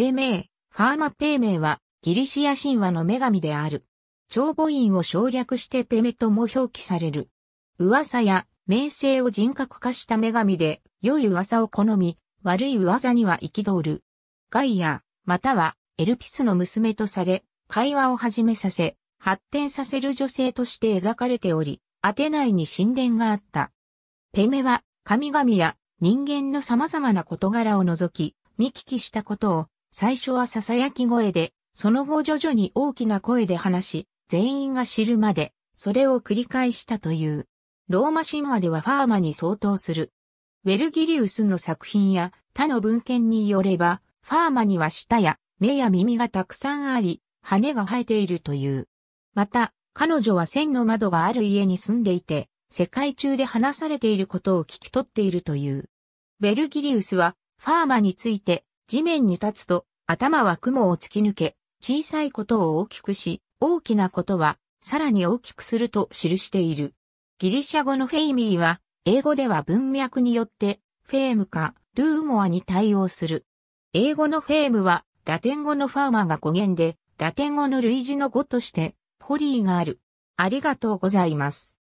ペーメー、ファーマ・ペーメーはギリシア神話の女神である。長母院を省略してペメとも表記される。噂や名声を人格化した女神で、良い噂を好み、悪い噂には憤る。ガイア、またはエルピスの娘とされ、会話を始めさせ、発展させる女性として描かれており、アテナイに神殿があった。ペメは神々や人間の様々な事柄を除き、見聞きしたことを最初は囁き声で、その後徐々に大きな声で話し、全員が知るまで、それを繰り返したという。ローマ神話ではファーマに相当する。ウェルギリウスの作品や他の文献によれば、ファーマには舌や目や耳がたくさんあり、羽が生えているという。また、彼女は千の窓がある家に住んでいて、世界中で話されていることを聞き取っているという。ベルギリウスは、ファーマについて、地面に立つと、頭は雲を突き抜け、小さいことを大きくし、大きなことは、さらに大きくすると記している。ギリシャ語のフェイミーは、英語では文脈によって、フェームか、ルーモアに対応する。英語のフェームは、ラテン語のファーマが語源で、ラテン語の類似の語として、ホリーがある。ありがとうございます。